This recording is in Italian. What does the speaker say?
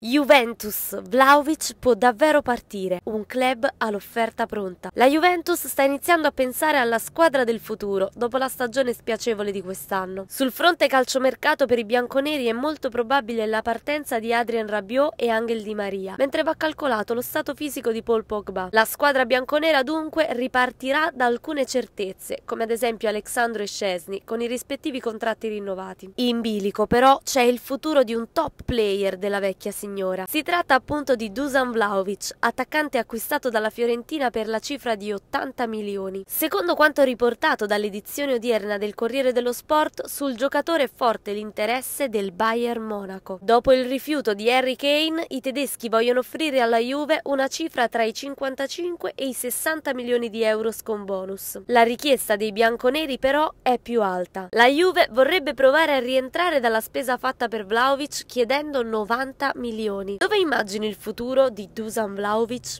Juventus, Vlaovic può davvero partire, un club all'offerta pronta. La Juventus sta iniziando a pensare alla squadra del futuro dopo la stagione spiacevole di quest'anno. Sul fronte calciomercato per i bianconeri è molto probabile la partenza di Adrian Rabiot e Angel Di Maria, mentre va calcolato lo stato fisico di Paul Pogba. La squadra bianconera dunque ripartirà da alcune certezze, come ad esempio Alexandro e Scesni, con i rispettivi contratti rinnovati. In bilico però c'è il futuro di un top player della vecchia signora signora. Si tratta appunto di Dusan Vlaovic, attaccante acquistato dalla Fiorentina per la cifra di 80 milioni. Secondo quanto riportato dall'edizione odierna del Corriere dello Sport, sul giocatore è forte l'interesse del Bayern Monaco. Dopo il rifiuto di Harry Kane, i tedeschi vogliono offrire alla Juve una cifra tra i 55 e i 60 milioni di euro con bonus. La richiesta dei bianconeri però è più alta. La Juve vorrebbe provare a rientrare dalla spesa fatta per Vlaovic chiedendo 90 milioni Ribellioni. Dove immagini il futuro di Dusan Vlaovic?